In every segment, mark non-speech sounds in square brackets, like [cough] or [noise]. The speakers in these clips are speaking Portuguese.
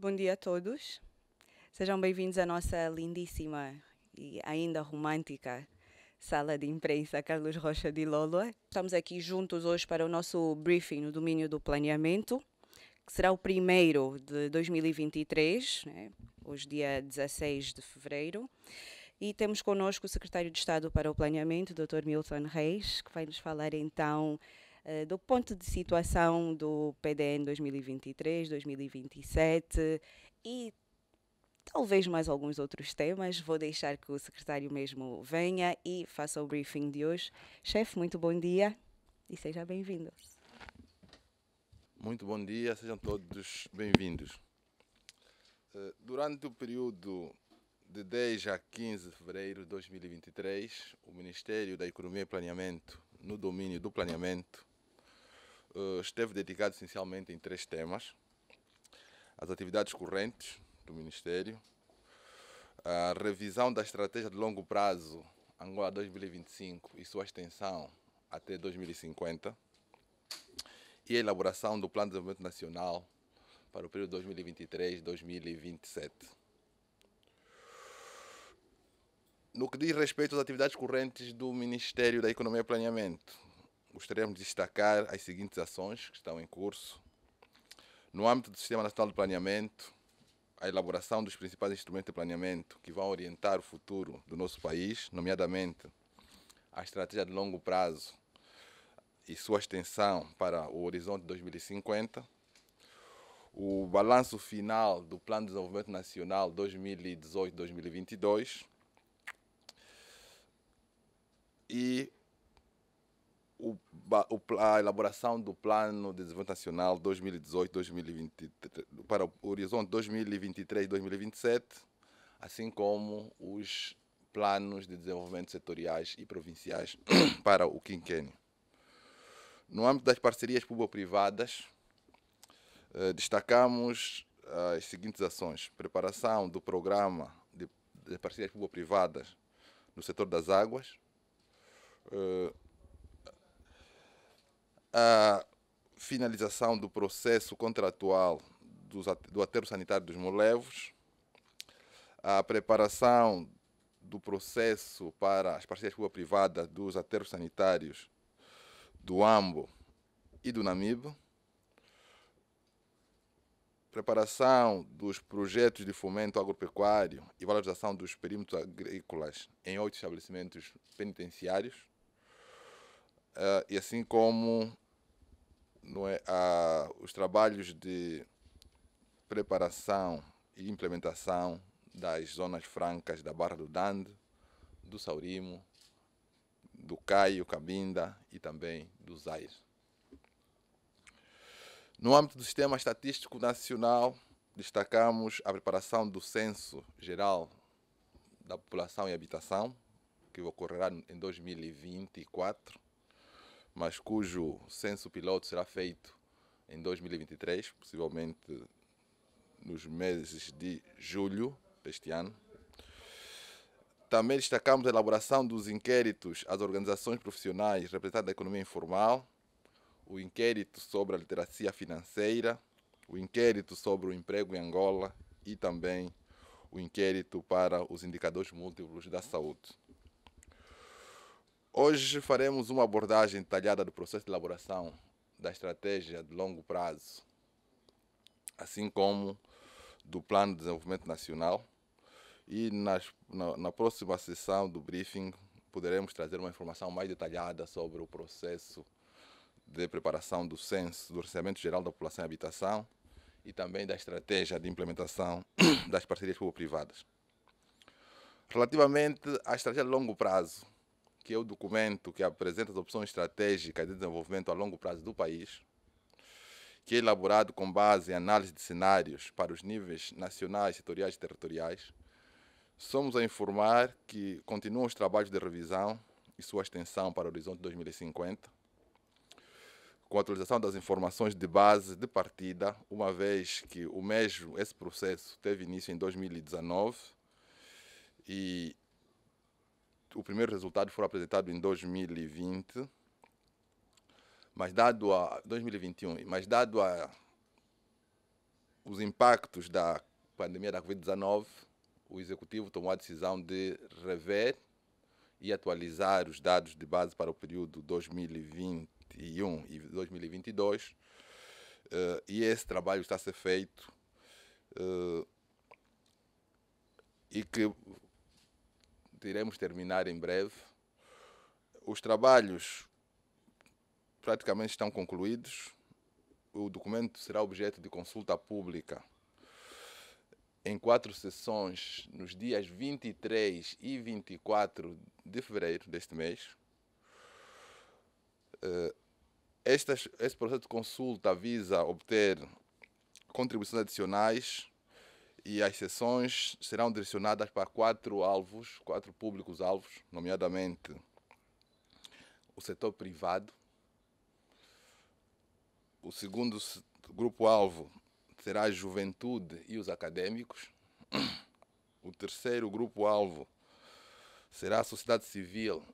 Bom dia a todos. Sejam bem-vindos à nossa lindíssima e ainda romântica sala de imprensa Carlos Rocha de Lolua. Estamos aqui juntos hoje para o nosso briefing no domínio do planeamento, que será o primeiro de 2023, né? hoje dia 16 de fevereiro. E temos connosco o secretário de Estado para o Planeamento, Dr. Milton Reis, que vai nos falar então eh, do ponto de situação do PDN 2023, 2027 e talvez mais alguns outros temas. Vou deixar que o secretário mesmo venha e faça o briefing de hoje. Chefe, muito bom dia e seja bem-vindo. Muito bom dia, sejam todos bem-vindos. Eh, durante o período de 10 a 15 de fevereiro de 2023, o Ministério da Economia e Planeamento, no domínio do planeamento, eh, esteve dedicado essencialmente em três temas: as atividades correntes do Ministério, a revisão da estratégia de longo prazo Angola 2025 e sua extensão até 2050 e a elaboração do Plano de Desenvolvimento Nacional para o período 2023-2027. No que diz respeito às atividades correntes do Ministério da Economia e Planeamento, gostaríamos de destacar as seguintes ações que estão em curso. No âmbito do Sistema Nacional de Planeamento, a elaboração dos principais instrumentos de planeamento que vão orientar o futuro do nosso país, nomeadamente a estratégia de longo prazo e sua extensão para o horizonte 2050, o balanço final do Plano de Desenvolvimento Nacional 2018-2022 e o, a elaboração do Plano de Desenvolvimento Nacional 2018 2023 para o horizonte 2023-2027, assim como os planos de desenvolvimento setoriais e provinciais [coughs] para o quinquênio. No âmbito das parcerias público-privadas, eh, destacamos eh, as seguintes ações: preparação do programa de, de parcerias público-privadas no setor das águas, eh, a finalização do processo contratual do aterro sanitário dos Molevos, a preparação do processo para as parcerias privadas dos aterros sanitários do Ambo e do Namib, preparação dos projetos de fomento agropecuário e valorização dos perímetros agrícolas em oito estabelecimentos penitenciários, eh, e assim como não é, a, os trabalhos de preparação e implementação das zonas francas da Barra do Dande, do Saurimo, do Caio, Cabinda e também do Zaire. No âmbito do Sistema Estatístico Nacional, destacamos a preparação do Censo Geral da População e Habitação, que ocorrerá em 2024 mas cujo censo piloto será feito em 2023, possivelmente nos meses de julho deste ano. Também destacamos a elaboração dos inquéritos às organizações profissionais representadas da economia informal, o inquérito sobre a literacia financeira, o inquérito sobre o emprego em Angola e também o inquérito para os indicadores múltiplos da saúde. Hoje faremos uma abordagem detalhada do processo de elaboração da estratégia de longo prazo, assim como do Plano de Desenvolvimento Nacional. E nas, na, na, próxima sessão do briefing poderemos trazer uma informação mais detalhada sobre o processo de preparação do censo, do orçamento geral da população e habitação e também da estratégia de implementação [clears throat] das parcerias público-privadas. Relativamente à estratégia de longo prazo, que é o documento que apresenta as opções estratégicas de desenvolvimento a longo prazo do país, que é elaborado com base em análise de cenários para os níveis nacionais, setoriais e territoriais. Somos a informar que continuam os trabalhos de revisão e sua extensão para o horizonte 2050, com a atualização das informações de base de partida, uma vez que o mesmo esse processo teve início em 2019 e o primeiro resultado foi apresentado em 2020, mas dado a 2021, mas dado a os impactos da pandemia da Covid-19, o executivo tomou a decisão de rever e atualizar os dados de base para o período 2021 e 2022. Uh, eh, e esse trabalho está a ser feito uh, e que iremos terminar em breve. Os trabalhos praticamente estão concluídos. O documento será objeto de consulta pública em quatro sessões nos dias 23 e 24 de fevereiro deste mês. Eh, este, processo de consulta visa obter contribuições adicionais e as sessões serão direcionadas para quatro alvos, quatro públicos alvos, nomeadamente o setor privado. O segundo grupo alvo será a juventude e os acadêmicos. [clears throat] O terceiro grupo alvo será a sociedade civil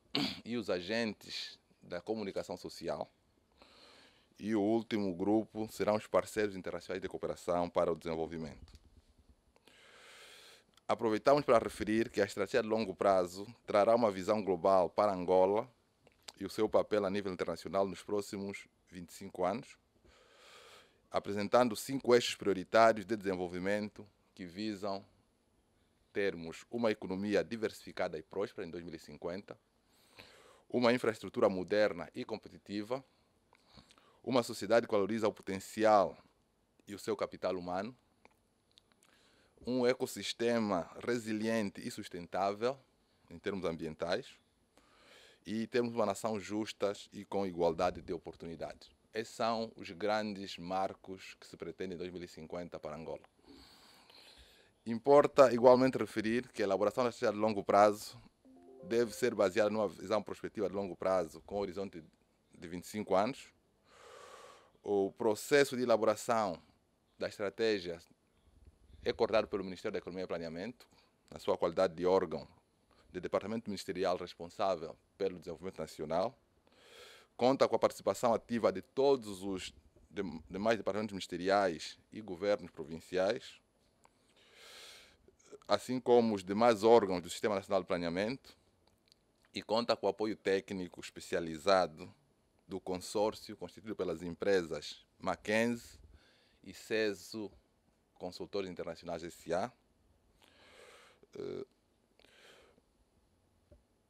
e os agentes da comunicação social. E o último grupo serão os parceiros internacionais de cooperação para o desenvolvimento. Aproveitamos para referir que a estratégia de longo prazo trará uma visão global para Angola e o seu papel a nível internacional nos próximos 25 anos, apresentando cinco eixos prioritários de desenvolvimento que visam termos uma economia diversificada e próspera em 2050, uma infraestrutura moderna e competitiva, uma sociedade que valoriza o potencial e o seu capital humano, um ecossistema resiliente e sustentável em termos ambientais e termos uma nação justa e com igualdade de oportunidades. Esses são os grandes marcos que se pretende em 2050 para Angola. Importa igualmente referir que a elaboração da estratégia de longo prazo deve ser baseada numa visão prospectiva de longo prazo com um horizonte de 25 anos. O processo de elaboração da estratégia é coordenado pelo Ministério da Economia e Planeamento, na sua qualidade de órgão de departamento ministerial responsável pelo desenvolvimento nacional. Conta com a participação ativa de todos os demais departamentos ministeriais e governos provinciais, assim como os demais órgãos do Sistema Nacional de Planeamento, e conta com o apoio técnico especializado do consórcio constituído pelas empresas Mackenzie e CESU Consultores Internacionais S.A. Eh,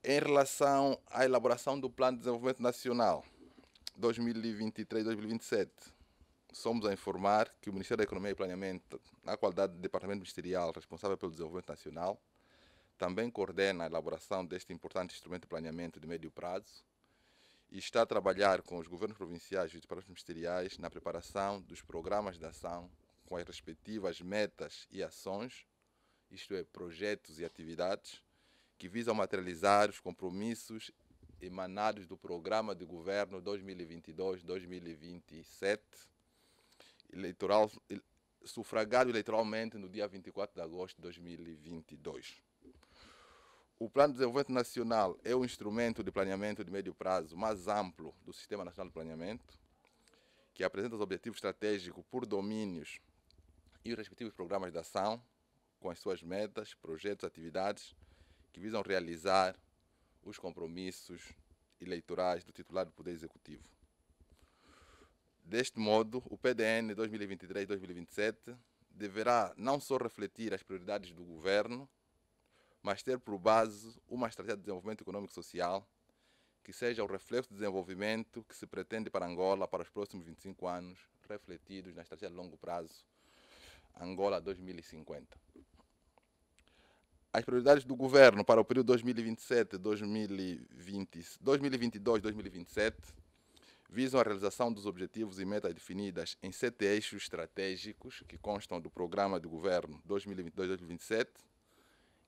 em relação à elaboração do Plano de Desenvolvimento Nacional 2023-2027, somos a informar que o Ministério da Economia e Planeamento, na qualidade de Departamento Ministerial responsável pelo Desenvolvimento Nacional, também coordena a elaboração deste importante instrumento de planeamento de médio prazo e está a trabalhar com os governos provinciais e os departamentos ministeriais na preparação dos programas de ação com as respectivas metas e ações, isto é, projetos e atividades, que visam materializar os compromissos emanados do Programa de Governo 2022-2027, eleitoral, sufragado eleitoralmente no dia 24 de agosto de 2022. O Plano de Desenvolvimento Nacional é o instrumento de planeamento de médio prazo mais amplo do Sistema Nacional de Planeamento, que apresenta os objetivos estratégicos por domínios e os respectivos programas de ação, com as suas metas, projetos, atividades que visam realizar os compromissos eleitorais do titular do Poder Executivo. Deste modo, o PDN 2023-2027 deverá não só refletir as prioridades do governo, mas ter por base uma estratégia de desenvolvimento econômico social que seja o reflexo do desenvolvimento que se pretende para Angola para os próximos 25 anos, refletidos na estratégia de longo prazo Angola 2050. As prioridades do governo para o período 2027-2022-2027 visam a realização dos objetivos e metas definidas em sete eixos estratégicos que constam do programa do governo 2022-2027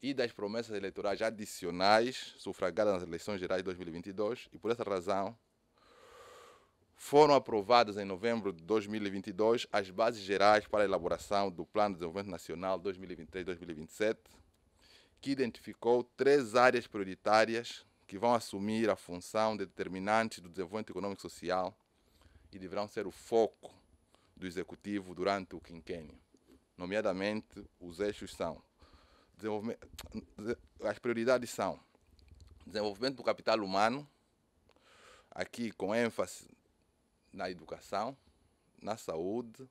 e das promessas eleitorais adicionais sufragadas nas eleições gerais de 2022 e por essa razão foram aprovadas em novembro de 2022 as bases gerais para a elaboração do Plano de Desenvolvimento Nacional 2023-2027, que identificou três áreas prioritárias que vão assumir a função determinante do desenvolvimento econômico e social e deverão ser o foco do executivo durante o quinquênio. Nomeadamente, os eixos são as prioridades são desenvolvimento do capital humano, aqui com ênfase na educação, na saúde,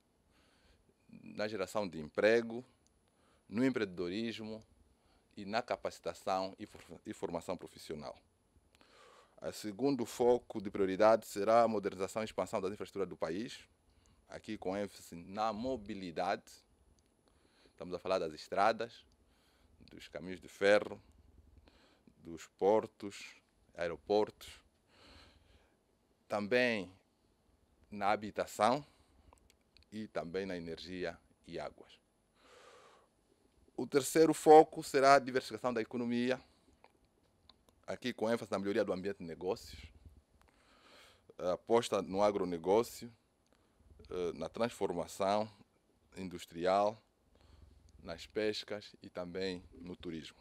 na geração de emprego, no empreendedorismo e na capacitação e formação profissional. O segundo foco de prioridade será a modernização e expansão da infraestrutura do país, aqui com ênfase na mobilidade. Estamos a falar das estradas, dos caminhos de ferro, dos portos, aeroportos. Também na habitação e também na energia e águas. O terceiro foco será a diversificação da economia, aqui com ênfase na melhoria do ambiente de negócios, aposta no agronegócio, eh, na transformação industrial, nas pescas e também no turismo.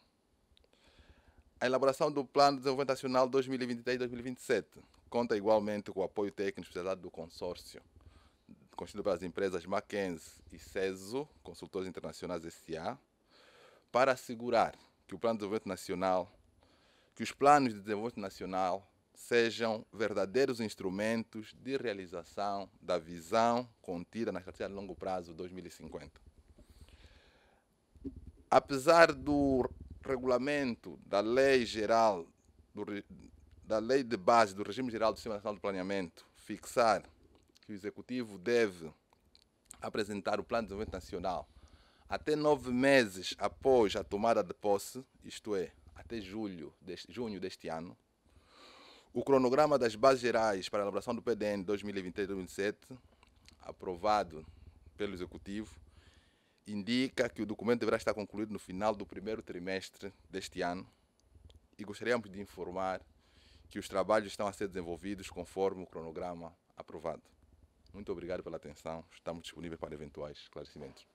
A elaboração do Plano de Desenvolvimento Nacional 2023-2027 Conta igualmente com o apoio técnico especializado do consórcio, constituído pelas empresas Mackenzie e CESO, Consultores Internacionais S.A., para assegurar que o Plano de Desenvolvimento Nacional, que os planos de desenvolvimento nacional sejam verdadeiros instrumentos de realização da visão contida na estratégia de longo prazo 2050. Apesar do regulamento da Lei Geral do, da Lei de Base do Regime Geral do Sistema Nacional de Planeamento fixar que o Executivo deve apresentar o Plano de Desenvolvimento Nacional até nove meses após a tomada de posse, isto é, até julho deste, junho deste ano, o cronograma das bases gerais para a elaboração do PDN 2023-2027, aprovado pelo Executivo, indica que o documento deverá estar concluído no final do primeiro trimestre deste ano e gostaríamos de informar que os trabalhos estão a ser desenvolvidos conforme o cronograma aprovado. Muito obrigado pela atenção. Estamos disponíveis para eventuais esclarecimentos.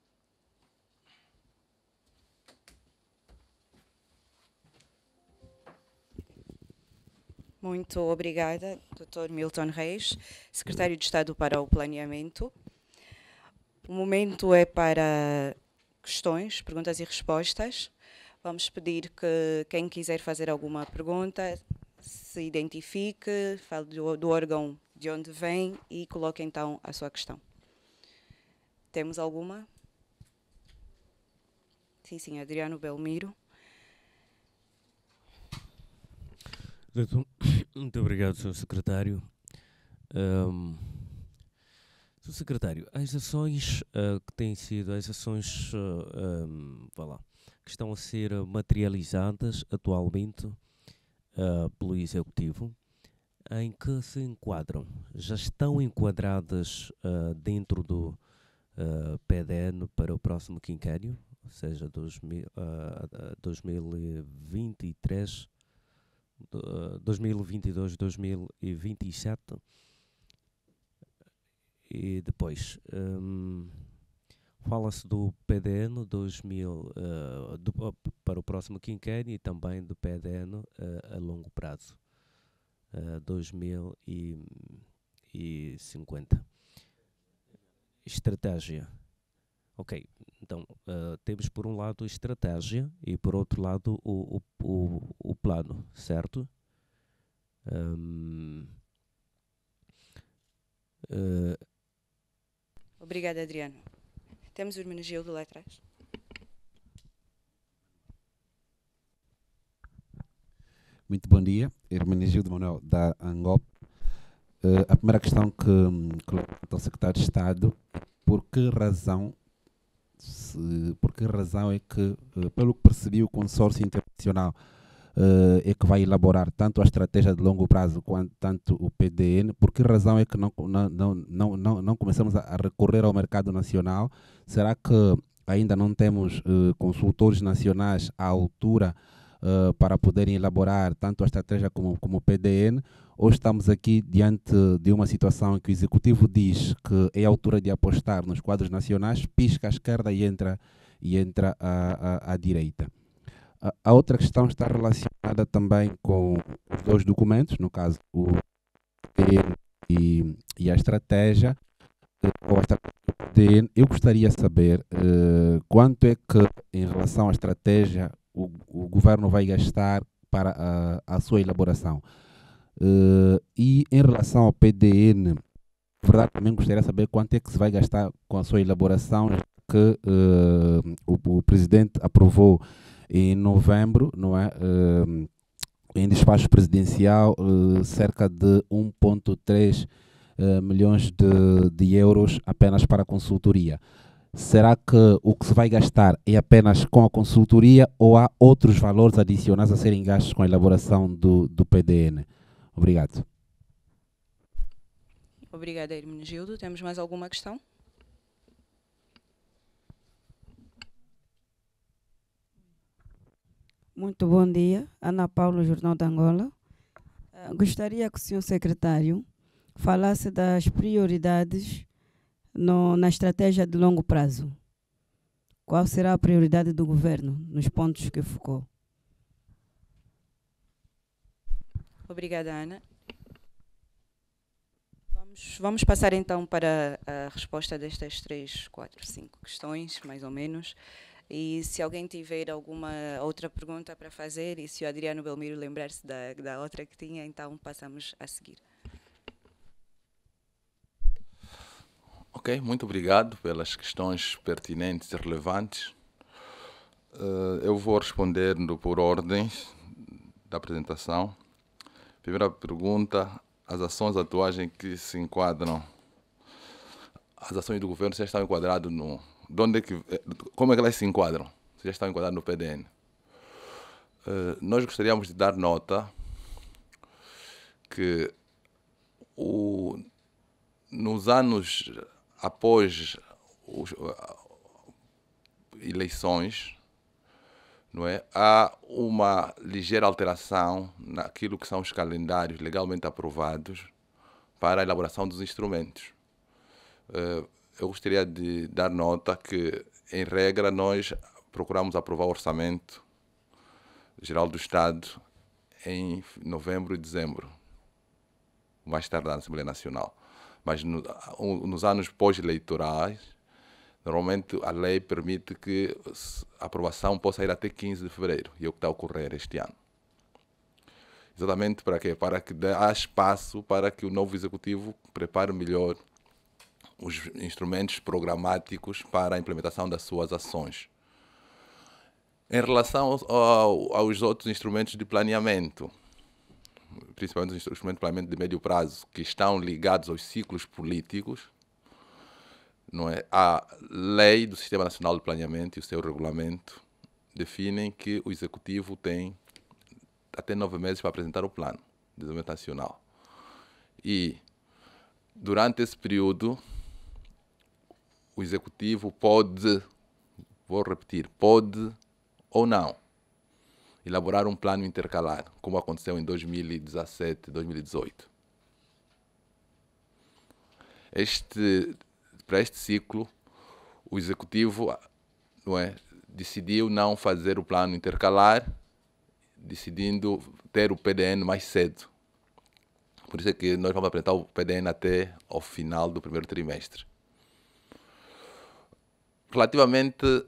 Muito obrigada, Dr. Milton Reis, secretário de Estado para o Planeamento. O momento é para questões, perguntas e respostas. Vamos pedir que quem quiser fazer alguma pergunta se identifique, fale do, do órgão de onde vem e coloque então a sua questão. Temos alguma? Sim, sim, Adriano Belmiro. [coughs] Muito obrigado, Sr. Secretário. Um, Sr. Secretário, as ações uh, que têm sido, as ações uh, ah, um, lá, que estão a ser materializadas atualmente, uh, pelo Executivo, em que se enquadram, já estão enquadradas uh, dentro do uh, eh, PDN para o próximo quinquênio, ou seja, uh, 2023, uh, 2022, 2027 e depois. Um, Fala-se do PDN 2000 uh, do, oh, para o próximo quinquênio e também do PDN uh, eh, a longo prazo, uh, eh, 2050. Estratégia. Ok, então eh, temos por um lado a estratégia e por outro lado o, o, o, o plano, certo? Um, Obrigada, Adriano. Temos o Gil lá Letras Muito bom dia, Hermenegildo Manuel da Angop. Uh, a primeira questão que, que ao secretário de Estado, por que razão se, por que razão é que, eh, pelo que percebi, o consórcio internacional uh, é que vai elaborar tanto a estratégia de longo prazo quanto tanto o PDN? Por que razão é que não, não, não, não, não começamos a recorrer ao mercado nacional? Será que ainda não temos uh, consultores nacionais à altura uh, para poderem elaborar tanto a estratégia como, como o PDN? Ou estamos aqui diante de uma situação em que o executivo diz que é a altura de apostar nos quadros nacionais, pisca à esquerda e entra, e entra à, à, à direita? A, outra questão está relacionada também com os dois documentos, no caso o DN e, e a estratégia, eh, Eu gostaria de saber uh, quanto é que, em relação à estratégia, o, o governo vai gastar para a, a sua elaboração. Uh, e em relação ao PDN, verdade também gostaria de saber quanto é que se vai gastar com a sua elaboração, que uh, o, o, presidente aprovou em novembro, não é? Uh, em despacho presidencial, uh, cerca de 1,3 uh, eh, milhões de, de euros apenas para a consultoria. Será que o que se vai gastar é apenas com a consultoria ou há outros valores adicionais a serem gastos com a elaboração do, do PDN? Obrigado. Obrigada, Gildo. Temos mais alguma questão? Muito bom dia, Ana Paula, Jornal da Angola. Uh, gostaria que o senhor secretário falasse das prioridades no, na estratégia de longo prazo. Qual será a prioridade do governo nos pontos que focou? Obrigada, Ana. Vamos, vamos passar então para a resposta destas três, quatro, cinco questões, mais ou menos. E se alguém tiver alguma outra pergunta para fazer, e se o Adriano Belmiro lembrar-se da, da outra que tinha, então passamos a seguir. Ok, muito obrigado pelas questões pertinentes e relevantes. Uh, eu vou respondendo por ordens da apresentação. Primeira pergunta: as ações atuais em que se enquadram? As ações do governo já estão enquadradas no de onde é que, eh, como é que elas se enquadram? Se já estão enquadradas no PDN. Uh, eh, nós gostaríamos de dar nota que o, nos anos após os, uh, eleições, não é? há uma ligeira alteração naquilo que são os calendários legalmente aprovados para a elaboração dos instrumentos. Uh, eu gostaria de dar nota que, em regra, nós procuramos aprovar o orçamento geral do Estado em novembro e dezembro, mais tardar na Assembleia Nacional. Mas no, nos anos pós-eleitorais, normalmente a lei permite que a aprovação possa ir até 15 de fevereiro, e é o que está a ocorrer este ano. Exatamente para quê? Para que dê, há espaço para que o novo executivo prepare melhor os instrumentos programáticos para a implementação das suas ações. Em relação ao, aos outros instrumentos de planeamento, principalmente os instrumentos de planeamento de médio prazo, que estão ligados aos ciclos políticos, não é? a lei do Sistema Nacional de Planeamento e o seu regulamento definem que o executivo tem até nove meses para apresentar o plano de desenvolvimento nacional. E durante esse período, o executivo pode, vou repetir, pode ou não elaborar um plano intercalar, como aconteceu em 2017, 2018. Este, para este ciclo, o executivo não é, decidiu não fazer o plano intercalar, decidindo ter o PDN mais cedo. Por isso é que nós vamos apresentar o PDN até ao final do primeiro trimestre. Relativamente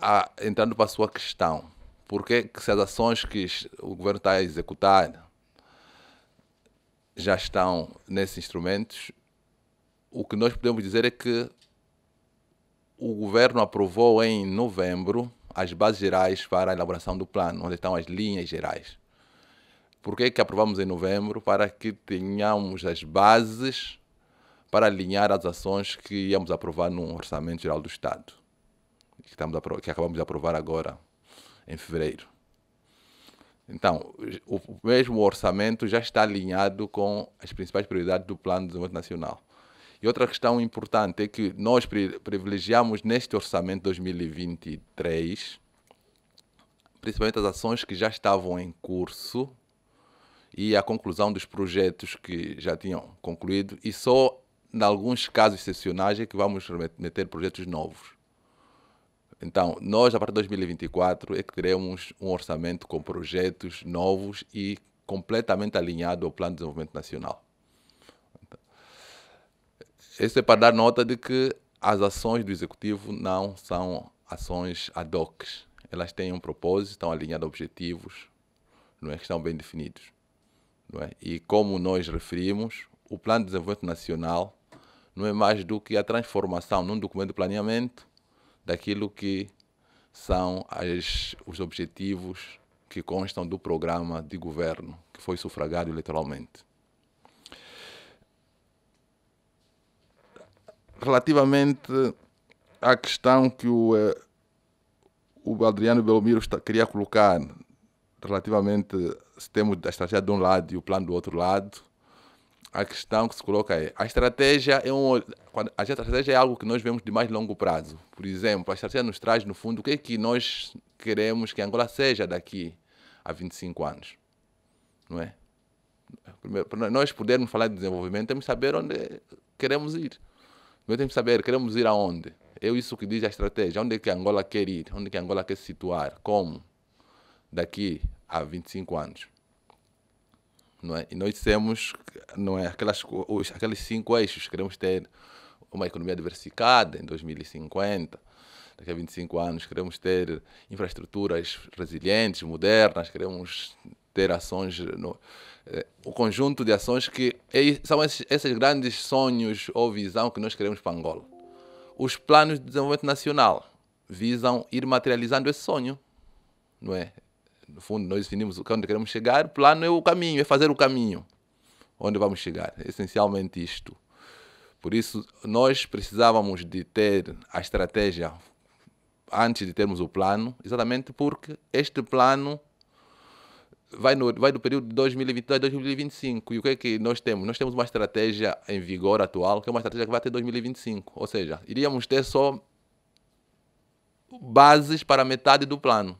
a, entrando para a sua questão, porque que se as ações que o governo está a executar já estão nesses instrumentos, o que nós podemos dizer é que o governo aprovou em novembro as bases gerais para a elaboração do plano, onde estão as linhas gerais. Por que, que aprovamos em novembro? Para que tenhamos as bases para alinhar as ações que íamos aprovar no Orçamento Geral do Estado que, estamos que acabamos de aprovar agora, em fevereiro. Então, o mesmo orçamento já está alinhado com as principais prioridades do Plano de Desenvolvimento Nacional. E outra questão importante é que nós privilegiamos neste orçamento 2023 principalmente as ações que já estavam em curso e a conclusão dos projetos que já tinham concluído e só em alguns casos excepcionais é que vamos meter projetos novos. Então, nós, a partir de 2024, é que teremos um orçamento com projetos novos e completamente alinhado ao Plano de Desenvolvimento Nacional. Então, isso é para dar nota de que as ações do Executivo não são ações ad hoc. Elas têm um propósito, estão alinhadas a objetivos, não é? que estão bem definidos. Não é? E como nós referimos, o Plano de Desenvolvimento Nacional não é mais do que a transformação num documento de planeamento daquilo que são as, os objetivos que constam do programa de governo que foi sufragado eleitoralmente. Relativamente à questão que o, eh, o Adriano Belmiro está, queria colocar, relativamente se temos a estratégia de um lado e o plano do outro lado, a questão que se coloca é: a estratégia é um, a estratégia é algo que nós vemos de mais longo prazo. Por exemplo, a estratégia nos traz no fundo o que é que nós queremos que Angola seja daqui a 25 anos, não é? Primeiro, para nós podermos falar de desenvolvimento, temos que saber onde queremos ir. Nós temos que saber queremos ir aonde. É isso que diz a estratégia. Onde é que Angola quer ir? Onde é que Angola quer se situar? Como? Daqui a 25 anos não é? E nós temos, não é, aquelas, os, aqueles cinco eixos, queremos ter uma economia diversificada em 2050, daqui a 25 anos queremos ter infraestruturas resilientes, modernas, queremos ter ações, no, eh, o conjunto de ações que é, são esses, esses grandes sonhos ou visão que nós queremos para Angola. Os planos de desenvolvimento nacional visam ir materializando esse sonho, não é? No fundo, nós definimos o onde queremos chegar, o plano é o caminho, é fazer o caminho. Onde vamos chegar? É essencialmente isto. Por isso, nós precisávamos de ter a estratégia antes de termos o plano, exatamente porque este plano vai, no, vai do período de 2022 a 2025. E o que é que nós temos? Nós temos uma estratégia em vigor atual, que é uma estratégia que vai até 2025. Ou seja, iríamos ter só bases para metade do plano.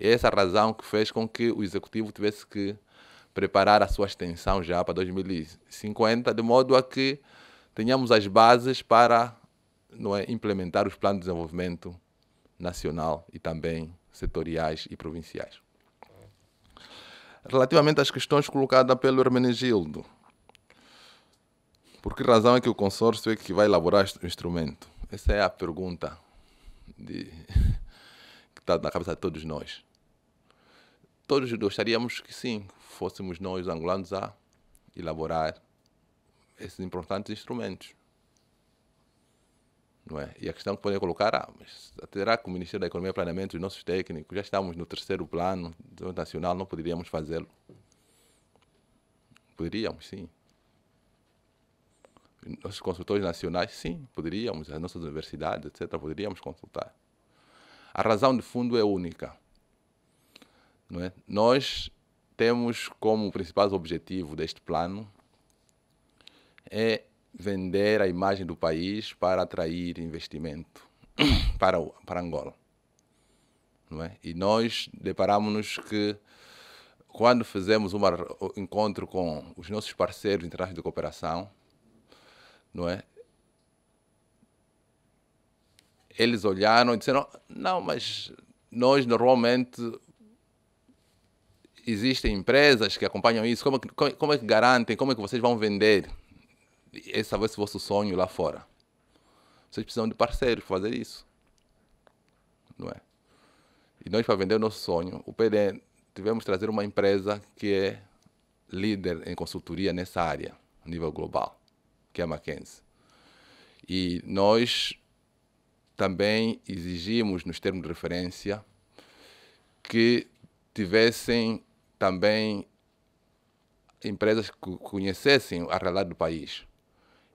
É essa a razão que fez com que o executivo tivesse que preparar a sua extensão já para 2050, de modo a que tenhamos as bases para não é, implementar os planos de desenvolvimento nacional e também setoriais e provinciais. Relativamente às questões colocadas pelo Hermenegildo, por que razão é que o consórcio é que vai elaborar o instrumento? Essa é a pergunta de... [laughs] que está na cabeça de todos nós. Todos gostaríamos que sim, fôssemos nós, angolanos, a elaborar esses importantes instrumentos. Não é? E a questão que podem colocar, ah, mas terá que o Ministério da Economia e Planeamento, os nossos técnicos, já estamos no terceiro plano nacional, não poderíamos fazê-lo. Poderíamos, sim. Nossos consultores nacionais, sim, poderíamos, as nossas universidades, etc., poderíamos consultar. A razão de fundo é única. Não é? Nós temos como principal objetivo deste plano é vender a imagem do país para atrair investimento [clears throat] para, para Angola. Não é? E nós deparamos-nos que quando fizemos um encontro com os nossos parceiros internacionais de cooperação, não é? Eles olharam e disseram: não, mas nós normalmente existem empresas que acompanham isso? Como, é como, é, como é que garantem? Como é que vocês vão vender esse talvez vosso sonho lá fora? Vocês precisam de parceiros para fazer isso. Não é? E nós, para vender o nosso sonho, o PDN, tivemos trazer uma empresa que é líder em consultoria nessa área, a nível global, que é a McKinsey. E nós também exigimos, nos termos de referência, que tivessem também empresas que conhecessem a realidade do país.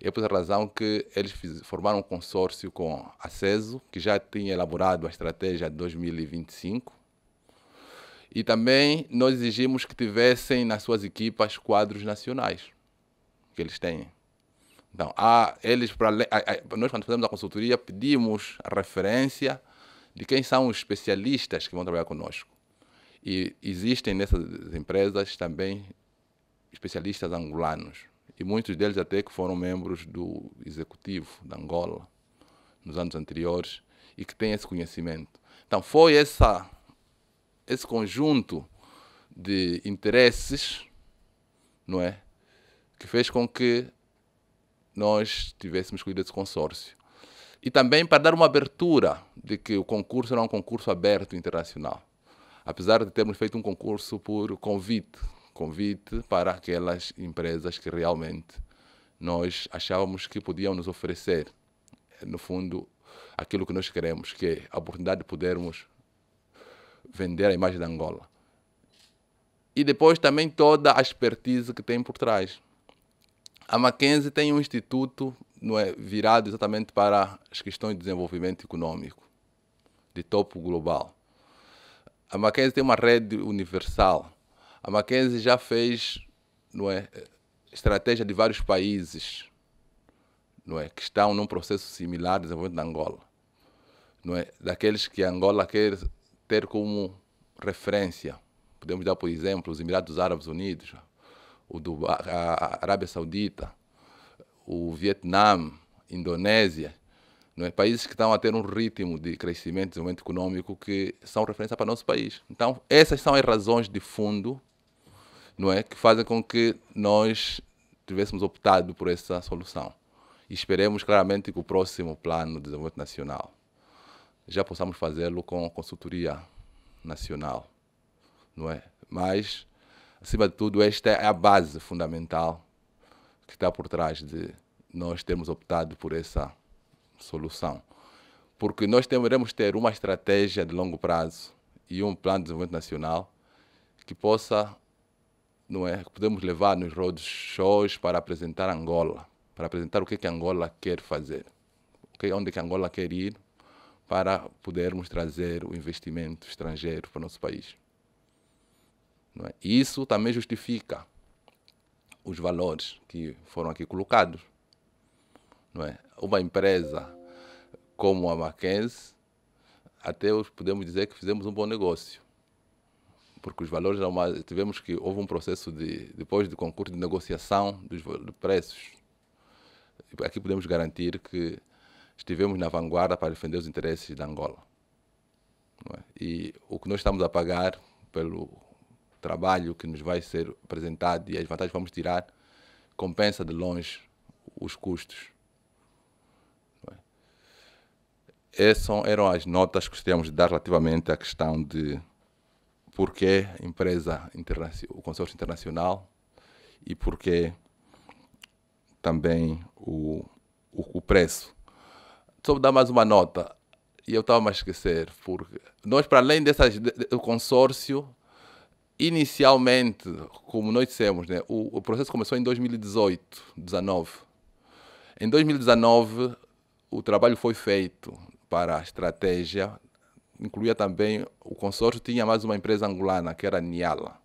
É por essa razão que eles formaram um consórcio com a CESO, que já tinha elaborado a estratégia 2025. E também nós exigimos que tivessem nas suas equipas quadros nacionais, que eles têm. Então, há, eles, para, nós, quando fazemos a consultoria, pedimos a referência de quem são os especialistas que vão trabalhar conosco. E existem nessas empresas também especialistas angolanos, e muitos deles até que foram membros do executivo da Angola nos anos anteriores e que têm esse conhecimento. Então, foi essa, esse conjunto de interesses, não é? Que fez com que nós tivéssemos escolhido esse consórcio. E também para dar uma abertura de que o concurso era um concurso aberto internacional apesar de termos feito um concurso por convite convite para aquelas empresas que realmente nós achávamos que podiam nos oferecer, no fundo, aquilo que nós queremos, que é a oportunidade de podermos vender a imagem da Angola. E depois também toda a expertise que tem por trás. A Mackenzie tem um instituto não é, virado exatamente para as questões de desenvolvimento econômico, de topo global. A Mackenzie tem uma rede universal. A Mackenzie já fez não é, estratégia de vários países não é, que estão num processo similar de desenvolvimento da Angola. Não é, daqueles que a Angola quer ter como referência. Podemos dar, por exemplo, os Emirados Árabes Unidos, o Dubai, a Arábia Saudita, o Vietnã, Indonésia. Não é? Países que estão a ter um ritmo de crescimento, desenvolvimento econômico que são referência para o nosso país. Então, essas são as razões de fundo não é? que fazem com que nós tivéssemos optado por essa solução. E esperemos claramente que o próximo plano de desenvolvimento nacional já possamos fazê-lo com consultoria nacional, não é? Mas, acima de tudo, esta é a base fundamental que está por trás de nós termos optado por essa solução. Porque nós teremos ter uma estratégia de longo prazo e um plano de desenvolvimento nacional que possa, não é, que podemos levar nos roadshows para apresentar Angola, para apresentar o que, é que Angola quer fazer, é, onde é que Angola quer ir, para podermos trazer o investimento estrangeiro para o nosso país. É? Isso também justifica os valores que foram aqui colocados. Não é? uma empresa como a Mackenzie, até hoje podemos dizer que fizemos um bom negócio. Porque os valores mais. Tivemos que. Houve um processo de. Depois do concurso de negociação dos de preços. Aqui podemos garantir que estivemos na vanguarda para defender os interesses da Angola. É? E o que nós estamos a pagar pelo trabalho que nos vai ser apresentado e as vantagens que vamos tirar compensa de longe os custos Essas é eram as notas que gostaríamos de dar relativamente à questão de porquê empresa o consórcio internacional e porquê também o, o, o preço. Só dar mais uma nota, e eu estava a esquecer, porque nós, para além dessas, do consórcio, inicialmente, como nós dissemos, né, o, o processo começou em 2018, 2019. Em 2019, o trabalho foi feito para a estratégia incluía também, o consórcio tinha mais uma empresa angolana, que era Niala.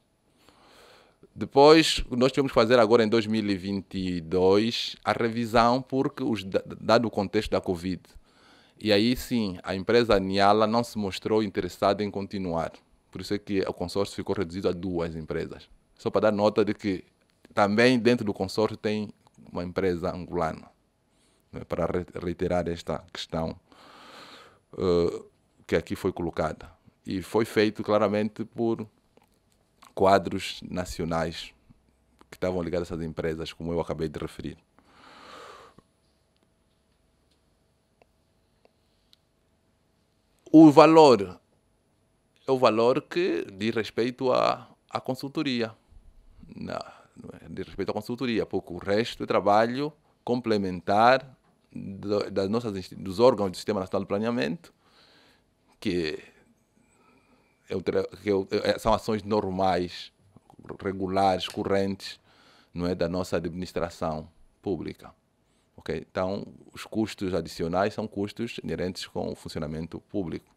Depois, nós tivemos que fazer agora em 2022 a revisão, porque os, dado o contexto da Covid. E aí sim, a empresa Niala não se mostrou interessada em continuar. Por isso é que o consórcio ficou reduzido a duas empresas. Só para dar nota de que também dentro do consórcio tem uma empresa angolana. Né, para reiterar esta questão que aqui foi colocada. E foi feito claramente por quadros nacionais que estavam ligados a essas empresas, como eu acabei de referir. O valor é o valor que diz respeito à, à consultoria. Não, não é diz respeito à consultoria, porque o resto é trabalho complementar das nossas, dos órgãos do Sistema Nacional de Planeamento, que, eu, é que eu, é é, são ações normais, regulares, correntes, não é da nossa administração pública. Okay? Então, os custos adicionais são custos inerentes com o funcionamento público.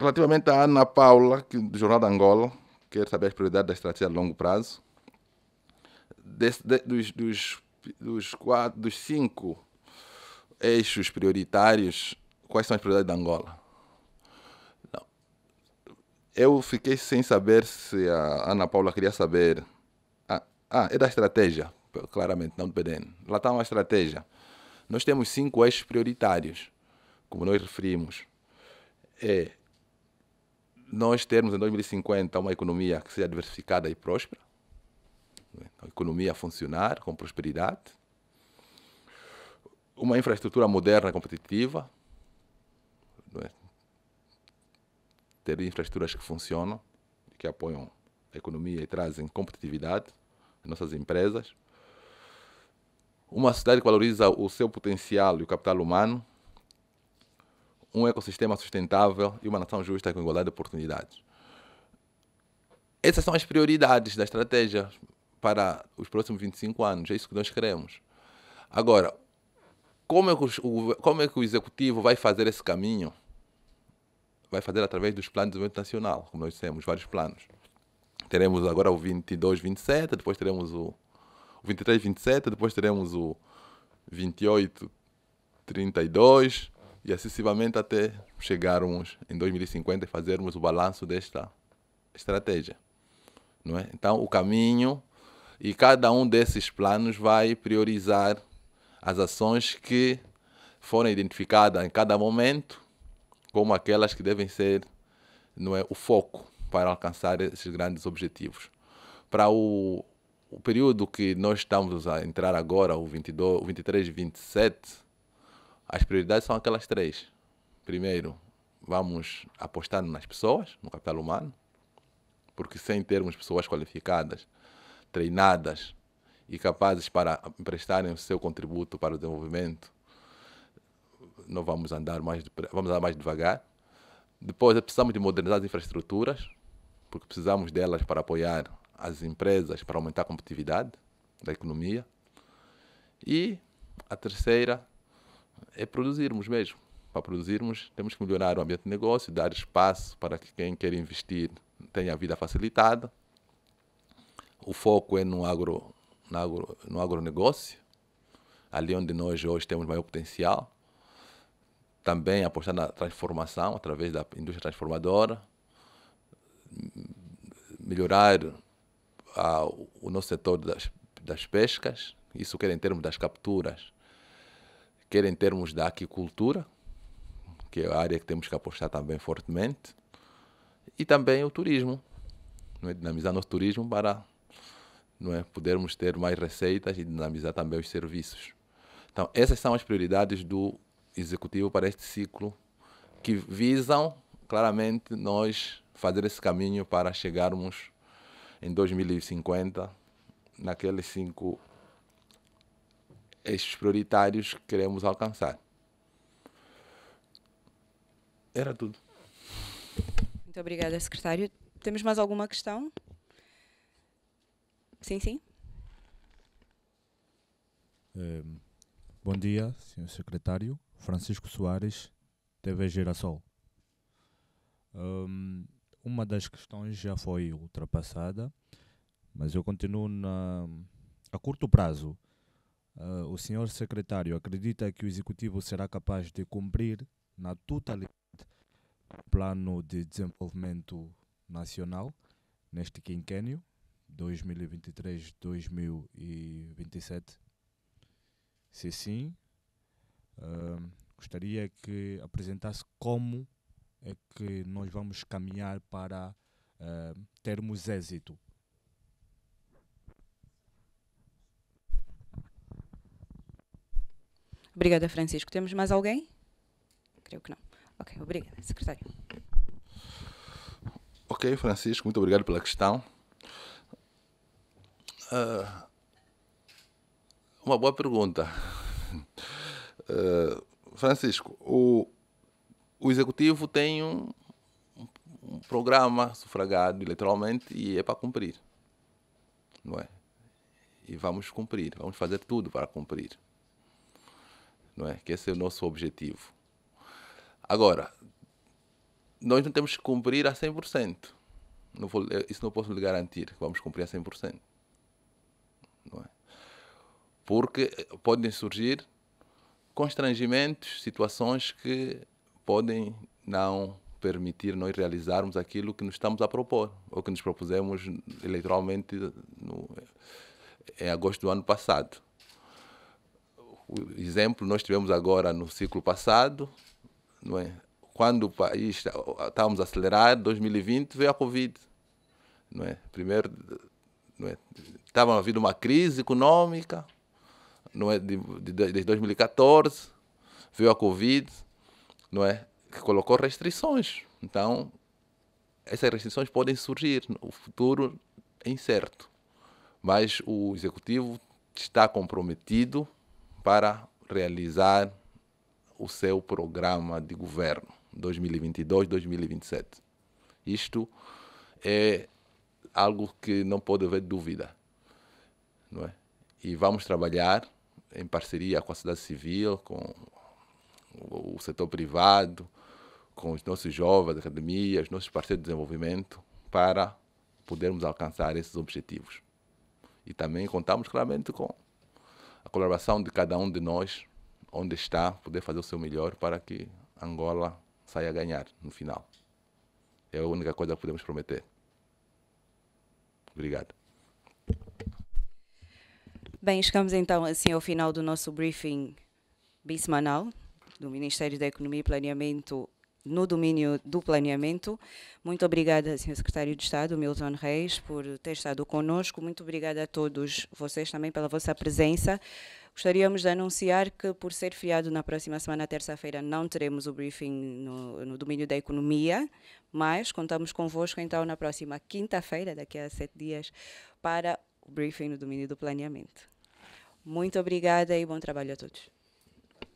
relativamente à Ana Paula, do Jornal da Angola, quer saber as prioridades da estratégia a longo prazo. Des, de, dos, dos, dos quatro, dos cinco eixos prioritários, quais são as prioridades da Angola? Não. Eu fiquei sem saber se a Ana Paula queria saber. Ah, ah é da estratégia, claramente, não do PDN. Lá está uma estratégia. Nós temos cinco eixos prioritários, como nós referimos. É nós termos em 2050 uma economia que seja diversificada e próspera a economia a funcionar com prosperidade, uma infraestrutura moderna competitiva, é? ter infraestruturas que funcionam, que apoiam a economia e trazem competitividade às nossas empresas, uma cidade que valoriza o seu potencial e o capital humano, um ecossistema sustentável e uma nação justa com igualdade de oportunidades. Essas são as prioridades da estratégia para os próximos 25 anos. É isso que nós queremos. Agora, como é que o, como é que o executivo vai fazer esse caminho? Vai fazer através dos planos de desenvolvimento nacional, como nós temos vários planos. Teremos agora o 22, 27, depois teremos o, o 23, 27, depois teremos o 28, 32 e acessivamente até chegarmos em 2050 e fazermos o balanço desta estratégia, não é? Então o caminho e cada um desses planos vai priorizar as ações que foram identificadas em cada momento como aquelas que devem ser não é, o foco para alcançar esses grandes objetivos. Para o, o período que nós estamos a entrar agora, o, 22, o 23 e 27, as prioridades são aquelas três. Primeiro, vamos apostar nas pessoas, no capital humano, porque sem termos pessoas qualificadas, treinadas e capazes para prestarem o seu contributo para o desenvolvimento, não vamos andar mais, vamos andar mais devagar. Depois precisamos de modernizar as infraestruturas, porque precisamos delas para apoiar as empresas, para aumentar a competitividade da economia. E a terceira é produzirmos mesmo. Para produzirmos, temos que melhorar o ambiente de negócio, dar espaço para que quem quer investir tenha a vida facilitada o foco é no, agro, no, agro, no agronegócio, ali onde nós hoje temos maior potencial. Também apostar na transformação através da indústria transformadora, melhorar a, o nosso setor das, das pescas, isso quer em termos das capturas, quer em termos da aquicultura, que é a área que temos que apostar também fortemente, e também o turismo, é dinamizar nosso turismo para não é? Podermos ter mais receitas e dinamizar também os serviços. Então, essas são as prioridades do executivo para este ciclo que visam claramente nós fazer esse caminho para chegarmos em 2050 naqueles cinco eixos prioritários que queremos alcançar. Era tudo. Muito obrigada, secretário. Temos mais alguma questão? Sim, sim. Um, ehm, bom dia, senhor secretário. Francisco Soares, TV Girassol. Um, ehm, uma das questões já foi ultrapassada, mas eu continuo na, a curto prazo. Uh, o senhor secretário acredita que o executivo será capaz de cumprir na totalidade o plano de desenvolvimento nacional neste quinquênio? 2023, 2027? Se sim, uh, gostaria que apresentasse como é que nós vamos caminhar para uh, termos êxito. Obrigada, Francisco. Temos mais alguém? Creio que não. Ok, obrigada, secretário. Ok, Francisco, muito obrigado pela questão. Uh, uma boa pergunta. Uh, [laughs] Francisco, o, o executivo tem um, um programa sufragado eleitoralmente e é para cumprir. Não é? E vamos cumprir, vamos fazer tudo para cumprir. Não é? Que esse é o nosso objetivo. Agora, nós não temos que cumprir a 100%. Não vou, isso não posso lhe garantir que vamos cumprir a 100%. É? Porque eh, podem surgir constrangimentos, situações que podem não permitir nós realizarmos aquilo que nos estamos a propor, ou que nos propusemos eleitoralmente no, eh, em agosto do ano passado. O exemplo nós tivemos agora no ciclo passado, não é? quando o país estávamos a acelerar, 2020 veio a Covid. Não é? Primeiro não é? estava havendo uma crise econômica não é, de, de, de 2014, veio a Covid, não é, que colocou restrições. Então, essas restrições podem surgir, o futuro é incerto. Mas o executivo está comprometido para realizar o seu programa de governo 2022-2027. Isto é algo que não pode haver dúvida não é? E vamos trabalhar em parceria com a sociedade civil, com o setor privado, com os nossos jovens academias, nossos parceiros de desenvolvimento, para podermos alcançar esses objetivos. E também contamos claramente com a colaboração de cada um de nós, onde está, poder fazer o seu melhor para que Angola saia a ganhar no final. É a única coisa que podemos prometer. Obrigado. Bem, chegamos então assim ao final do nosso briefing bissemanal do Ministério da Economia e Planeamento no domínio do planeamento. Muito obrigada, Sr. Secretário de Estado, Milton Reis, por ter estado conosco. Muito obrigada a todos vocês também pela vossa presença. Gostaríamos de anunciar que, por ser fiado na próxima semana, terça-feira, não teremos o briefing no, no, domínio da economia, mas contamos convosco então na próxima quinta-feira, daqui a sete dias, para o briefing no domínio do planeamento. Muito obrigada e bom trabalho a todos.